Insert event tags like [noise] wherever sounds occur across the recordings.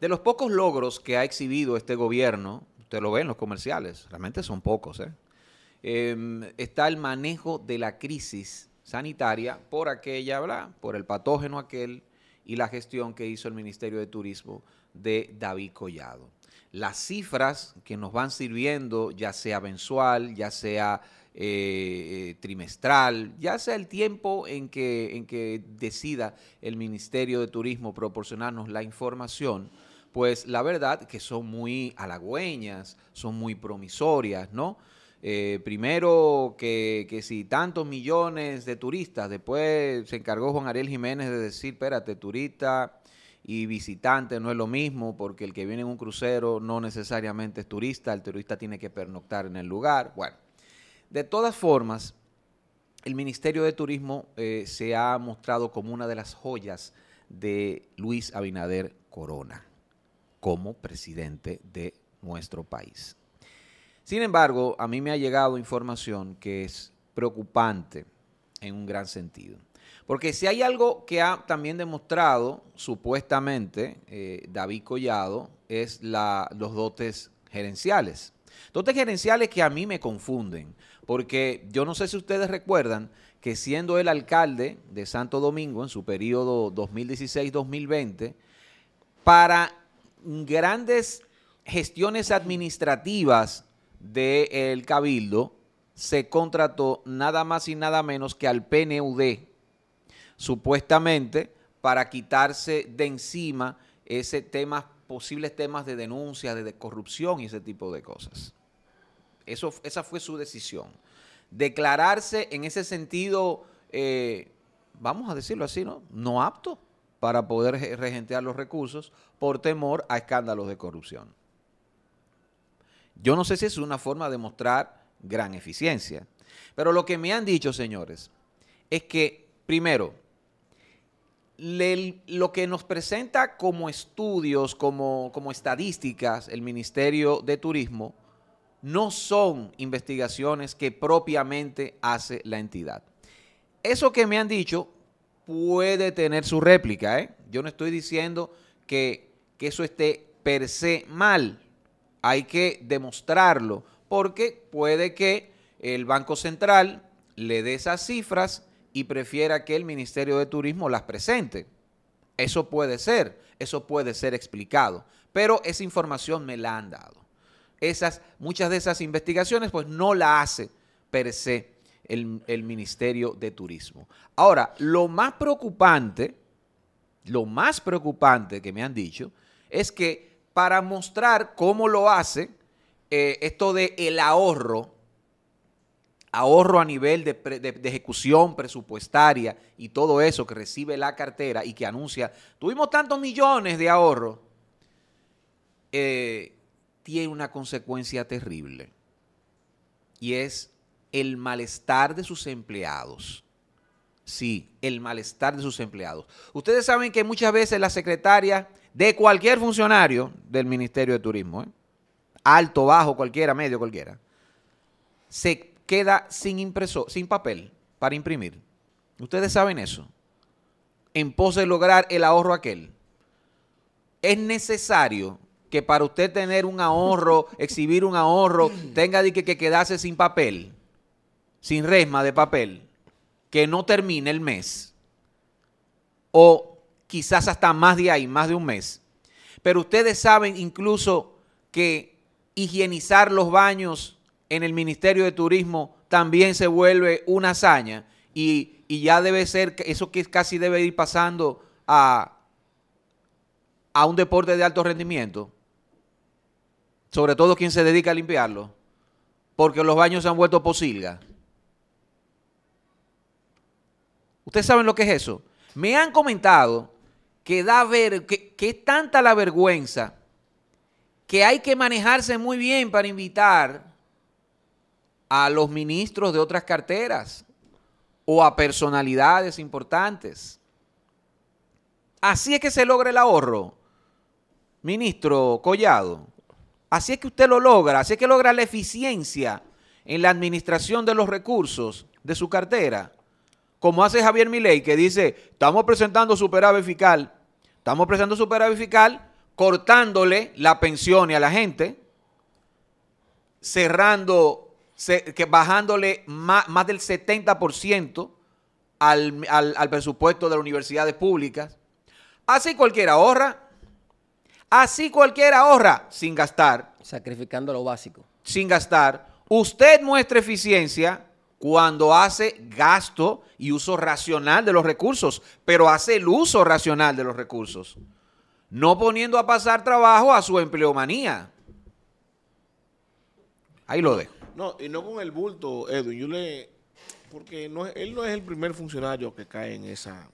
De los pocos logros que ha exhibido este gobierno, usted lo ve en los comerciales, realmente son pocos, ¿eh? Em, está el manejo de la crisis sanitaria por aquella, habla, por el patógeno aquel y la gestión que hizo el Ministerio de Turismo de David Collado. Las cifras que nos van sirviendo, ya sea mensual, ya sea eh, eh, trimestral, ya sea el tiempo en que, en que decida el Ministerio de Turismo proporcionarnos la información, pues la verdad que son muy halagüeñas, son muy promisorias, ¿no? Eh, primero que, si tantos millones de turistas, después se encargó Juan Ariel Jiménez de decir, espérate, turista y visitante no es lo mismo, porque el que viene en un crucero no necesariamente es turista, el turista tiene que pernoctar en el lugar. Bueno, de todas formas, el Ministerio de Turismo eh, se ha mostrado como una de las joyas de Luis Abinader Corona como presidente de nuestro país. Sin embargo, a mí me ha llegado información que es preocupante en un gran sentido. Porque si hay algo que ha también demostrado supuestamente eh, David Collado es la, los dotes gerenciales. Dotes gerenciales que a mí me confunden, porque yo no sé si ustedes recuerdan que siendo el alcalde de Santo Domingo en su periodo 2016-2020, para grandes gestiones administrativas del Cabildo, se contrató nada más y nada menos que al PNUD, supuestamente para quitarse de encima ese tema, posibles temas de denuncia, de, corrupción y ese tipo de cosas. Eso, esa fue su decisión. Declararse en ese sentido, eh, vamos a decirlo así, ¿no? No apto para poder regentear los recursos por temor a escándalos de corrupción. Yo no sé si es una forma de mostrar gran eficiencia, pero lo que me han dicho, señores, es que, primero, lo que nos presenta como estudios, como, como estadísticas, el Ministerio de Turismo, no son investigaciones que propiamente hace la entidad. Eso que me han dicho puede tener su réplica. ¿eh? Yo no estoy diciendo que, eso esté per se mal. Hay que demostrarlo porque puede que el Banco Central le dé esas cifras y prefiera que el Ministerio de Turismo las presente. Eso puede ser, eso puede ser explicado, pero esa información me la han dado. Esas, muchas de esas investigaciones pues no la hace per se el, Ministerio de Turismo. Ahora, lo más preocupante, lo más preocupante que me han dicho es que para mostrar cómo lo hace, eh, esto de el ahorro, ahorro a nivel de, ejecución presupuestaria y todo eso que recibe la cartera y que anuncia, tuvimos tantos millones de ahorro, eh, tiene una consecuencia terrible. Y es el malestar de sus empleados. Sí, el malestar de sus empleados. Ustedes saben que muchas veces la secretaria de cualquier funcionario del Ministerio de Turismo, ¿eh? alto, bajo, cualquiera, medio, cualquiera, se queda sin impreso, sin papel para imprimir. Ustedes saben eso. En pos de lograr el ahorro aquel. Es necesario que para usted tener un ahorro, [laughs] exhibir un ahorro, tenga que quedarse sin papel sin resma de papel que no termine el mes, o quizás hasta más de ahí, más de un mes, pero ustedes saben incluso que higienizar los baños en el Ministerio de Turismo también se vuelve una hazaña y, ya debe ser, eso que casi debe ir pasando a, a un deporte de alto rendimiento, sobre todo quien se dedica a limpiarlo, porque los baños se han vuelto posilga. Ustedes saben lo que es eso. Me han comentado que da ver, que, es tanta la vergüenza que hay que manejarse muy bien para invitar a los ministros de otras carteras o a personalidades importantes. Así es que se logra el ahorro, ministro Collado. Así es que usted lo logra, así es que logra la eficiencia en la administración de los recursos de su cartera como hace Javier Milei, que dice, estamos presentando superávit fiscal, estamos presentando superávit fiscal, cortándole la pensión a la gente, cerrando, bajándole más, del 70% al, al, al presupuesto de las universidades públicas. Así cualquier ahorra. Así cualquier ahorra sin gastar. Sacrificando lo básico. Sin gastar. Usted muestra eficiencia cuando hace gasto y uso racional de los recursos, pero hace el uso racional de los recursos, no poniendo a pasar trabajo a su empleomanía. Ahí lo dejo. No, y no con el bulto, Edwin, yo le... Porque él no es el primer funcionario que cae en esa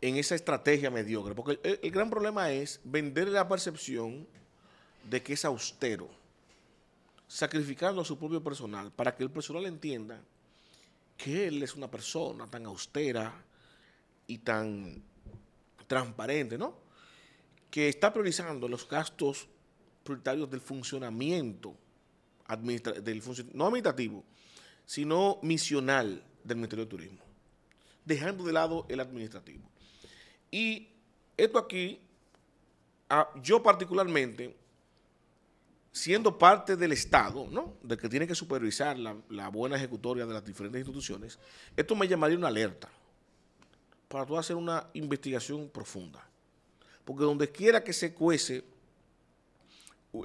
en esa estrategia mediocre. Porque el gran problema es vender la percepción de que es austero sacrificando a su propio personal para que el personal entienda que él es una persona tan austera y tan transparente, ¿no? Que está priorizando los gastos prioritarios del funcionamiento del no administrativo, sino misional del Ministerio de Turismo, dejando de lado el administrativo. Y esto aquí, ah, yo particularmente, siendo parte del Estado, ¿no? del que tiene que supervisar la, buena ejecutoria de las diferentes instituciones, esto me llamaría una alerta para tú hacer una investigación profunda. Porque donde quiera que se cuece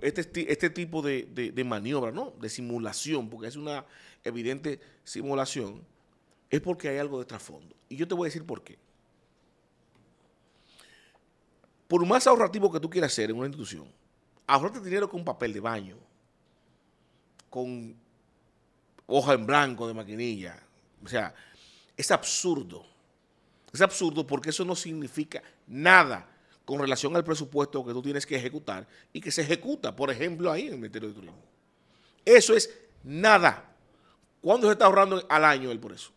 este, este tipo de, de, maniobra, ¿no? de simulación, porque es una evidente simulación, es porque hay algo de trasfondo. Y yo te voy a decir por qué. Por más ahorrativo que tú quieras ser en una institución, Ahorrarte dinero con papel de baño, con hoja en blanco de maquinilla. O sea, es absurdo. Es absurdo porque eso no significa nada con relación al presupuesto que tú tienes que ejecutar y que se ejecuta, por ejemplo, ahí en el Ministerio de Turismo. Eso es nada. ¿Cuánto se está ahorrando al año él por eso?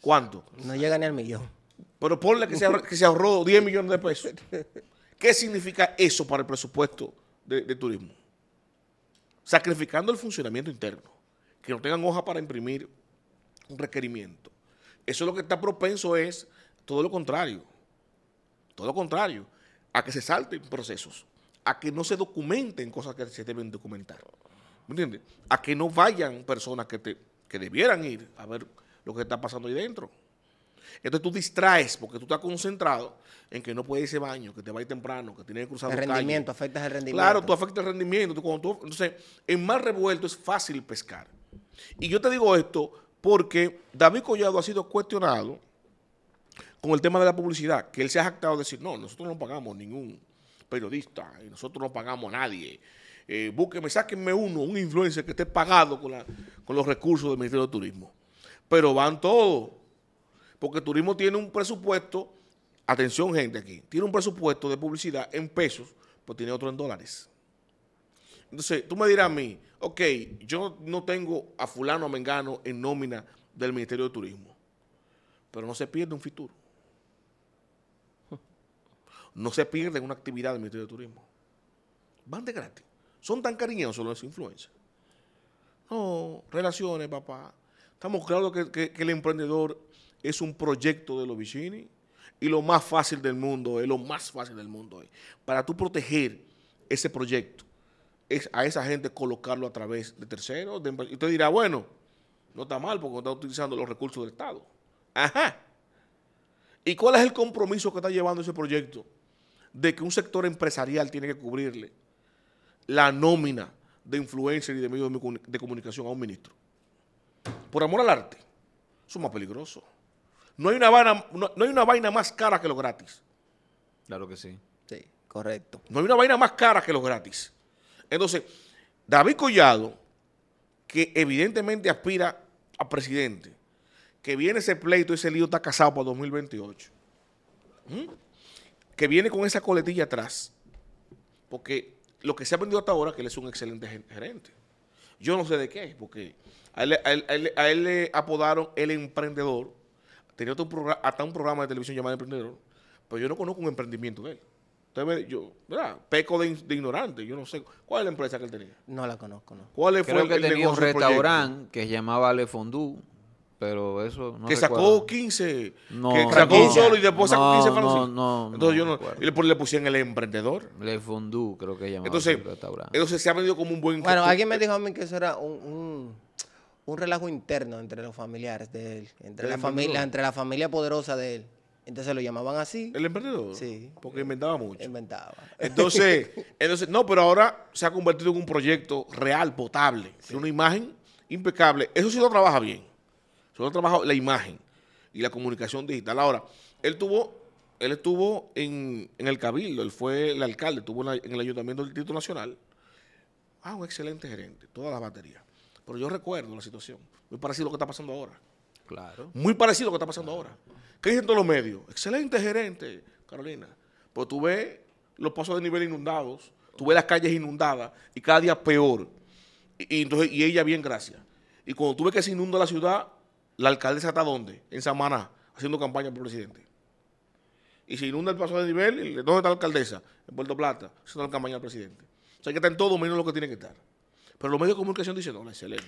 ¿Cuánto? No llega ni al millón. Pero ponle que se, que se ahorró 10 millones de pesos. ¿Qué significa eso para el presupuesto de, turismo, sacrificando el funcionamiento interno, que no tengan hoja para imprimir un requerimiento. Eso es lo que está propenso es todo lo contrario, todo lo contrario, a que se salten procesos, a que no se documenten cosas que se deben documentar, ¿me A que no vayan personas que, que debieran ir a ver lo que está pasando ahí dentro. Entonces tú distraes porque tú estás concentrado en que no puedes irse baño, que te va a ir temprano, que tienes que cruzar El rendimiento, afectas el rendimiento. Claro, tú afectas el rendimiento. entonces, en más revuelto es fácil pescar. Y yo te digo esto porque David Collado ha sido cuestionado con el tema de la publicidad, que él se ha jactado de decir, no, nosotros no pagamos ningún periodista, nosotros no pagamos a nadie. Eh, búsqueme, sáquenme uno, un influencer que esté pagado con, con los recursos del Ministerio de Turismo. Pero van todos porque turismo tiene un presupuesto, atención gente aquí, tiene un presupuesto de publicidad en pesos, pero tiene otro en dólares. Entonces, tú me dirás a mí, ok, yo no tengo a fulano, a mengano en nómina del Ministerio de Turismo, pero no se pierde un futuro. No se pierde una actividad del Ministerio de Turismo. Van de gratis. Son tan cariñosos los influencers. No, relaciones, papá. Estamos claros que el emprendedor es un proyecto de los Vicini y lo más fácil del mundo, es lo más fácil del mundo. para tú proteger ese proyecto, es a esa gente colocarlo a través de terceros. y usted dirá, bueno, no está mal porque está utilizando los recursos del Estado. Ajá. ¿Y cuál es el compromiso que está llevando ese proyecto? De que un sector empresarial tiene que cubrirle la nómina de influencer y de medios de comunicación a un ministro. Por amor al arte. Eso es más peligroso. No hay una vaina, no, hay una vaina más cara que lo gratis. Claro que sí. Sí, correcto. No hay una vaina más cara que lo gratis. Entonces, David Collado, que evidentemente aspira a presidente, que viene ese pleito, ese lío está casado para 2028, que viene con esa coletilla atrás, porque lo que se ha vendido hasta ahora, que él es un excelente gerente. Yo no sé de qué, porque él, a él le apodaron el emprendedor, Tenía hasta un, hasta un programa de televisión llamado Emprendedor, pero yo no conozco un emprendimiento de él. Entonces, yo, ¿verdad? Peco de, ignorante. Yo no sé. ¿Cuál es la empresa que él tenía? No la conozco, no. ¿Cuál Creo fue que el, tenía un restaurante que se llamaba Le Fondue, pero eso no Que sacó 15. No, que sacó un solo y después sacó 15 No, no, Entonces yo no. Y le, le, pusieron el emprendedor. Le Fondue, creo que llamaba entonces, el restaurante. Entonces se ha vendido como un buen. Bueno, alguien me dijo a mí que eso era un un relajo interno entre los familiares de él, entre, la familia, entre la familia poderosa de él. Entonces lo llamaban así. ¿El emprendedor? Sí. Porque inventaba mucho. Inventaba. Entonces, [laughs] entonces no, pero ahora se ha convertido en un proyecto real, potable. Sí. Una imagen impecable. Eso sí lo trabaja bien. Solo trabaja la imagen y la comunicación digital. Ahora, él tuvo, él estuvo en, el Cabildo, él fue el alcalde, estuvo en, el Ayuntamiento del Distrito Nacional. Ah, un excelente gerente, todas las baterías. Pero yo recuerdo la situación. Muy parecido a lo que está pasando ahora. Claro. Muy parecido a lo que está pasando ahora. ¿Qué dicen todos los medios? Excelente gerente, Carolina. Pero tú ves los pasos de nivel inundados, tú ves las calles inundadas y cada día peor. Y, entonces, y ella bien, gracias. Y cuando tú ves que se inunda la ciudad, la alcaldesa está dónde? En Samaná, haciendo campaña por presidente. Y se inunda el paso de nivel, ¿dónde está la alcaldesa? En Puerto Plata, haciendo campaña al presidente. O sea, que está en todo menos lo que tiene que estar. Pero los medios de comunicación dicen, una excelente,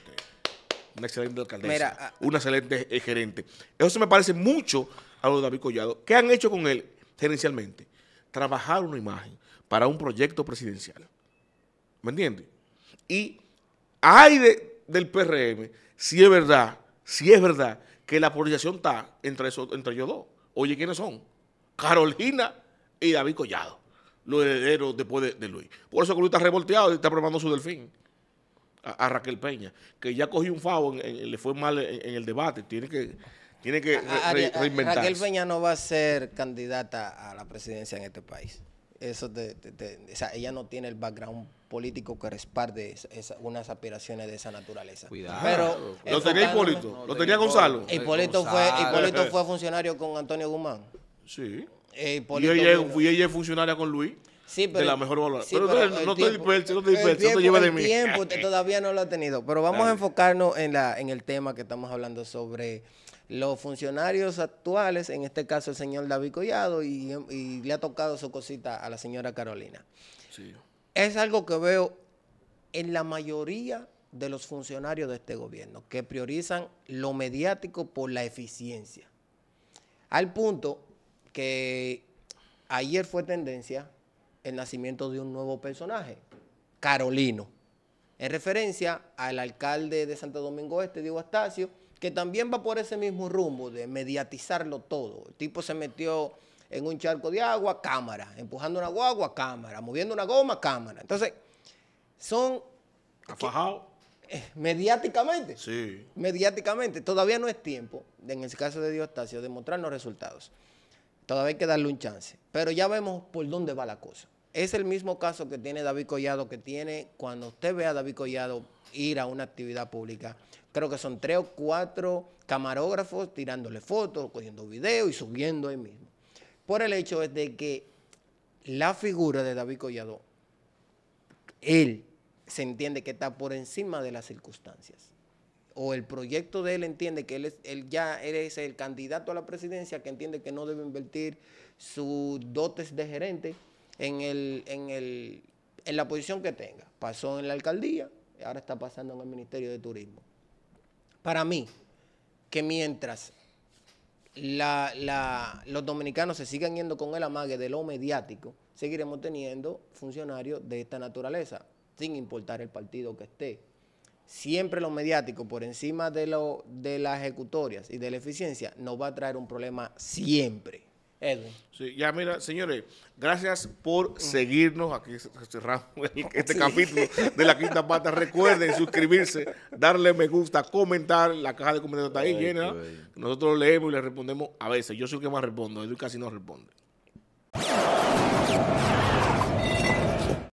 una excelente alcaldesa, ah, ah. una excelente eh, gerente. Eso se me parece mucho a lo de David Collado. ¿Qué han hecho con él gerencialmente? Trabajar una imagen para un proyecto presidencial. ¿Me entiendes? Y hay del PRM, si es verdad, si es verdad, que la polarización está entre, entre ellos dos. Oye, ¿quiénes son? Carolina y David Collado, los herederos después de, de Luis. Por eso que Luis está revolteado y está probando su delfín a, Raquel Peña, que ya cogió un favo, le fue mal en, el debate, tiene que, tiene que reinventarse. Raquel Peña no va a ser candidata a la presidencia en este país. Eso ella no tiene el background político que respalde unas aspiraciones de esa naturaleza. Pero, lo tenía Hipólito, lo tenía Gonzalo. Hipólito, fue, Hipólito fue funcionario con Antonio Guzmán. Sí. Eh, y ella, es funcionaria con Luis pero, de la mejor valor. pero, no, estoy disperso, no estoy disperso, no te lleva de mí. tiempo todavía no lo ha tenido, pero vamos a enfocarnos en, la, en el tema que estamos hablando sobre los funcionarios actuales, en este caso el señor David Collado, y, y le ha tocado su cosita a la señora Carolina. Sí. Es algo que veo en la mayoría de los funcionarios de este gobierno, que priorizan lo mediático por la eficiencia. Al punto que ayer fue tendencia el nacimiento de un nuevo personaje, Carolino, en referencia al alcalde de Santo Domingo Este, Diego Astacio, que también va por ese mismo rumbo de mediatizarlo todo. El tipo se metió en un charco de agua, cámara, empujando una guagua, cámara, moviendo una goma, cámara. Entonces, son... Afajado. Eh, mediáticamente. Sí. Mediáticamente. Todavía no es tiempo, en el caso de Diego Astacio, de mostrarnos resultados. Todavía hay que darle un chance. Pero ya vemos por dónde va la cosa. Es el mismo caso que tiene David Collado, que tiene cuando usted ve a David Collado ir a una actividad pública, creo que son tres o cuatro camarógrafos tirándole fotos, cogiendo videos y subiendo ahí mismo. Por el hecho es de que la figura de David Collado, él se entiende que está por encima de las circunstancias o el proyecto de él entiende que él, es, él ya es el candidato a la presidencia, que entiende que no debe invertir sus dotes de gerente en, el, en, el, en la posición que tenga. Pasó en la alcaldía, ahora está pasando en el Ministerio de Turismo. Para mí, que mientras los dominicanos se sigan yendo con el amague de lo mediático, seguiremos teniendo funcionarios de esta naturaleza, sin importar el partido que esté siempre lo mediático por encima de, lo, de las ejecutorias y de la eficiencia nos va a traer un problema siempre. Edwin. Sí, ya mira, señores, gracias por mm. seguirnos. Aquí cerramos [laughs] este capítulo de la quinta pata. Recuerden suscribirse, darle me gusta, comentar. La caja de comentarios está ahí llena. Nosotros leemos y le respondemos a veces. Yo soy el que más respondo, Edwin casi no responde.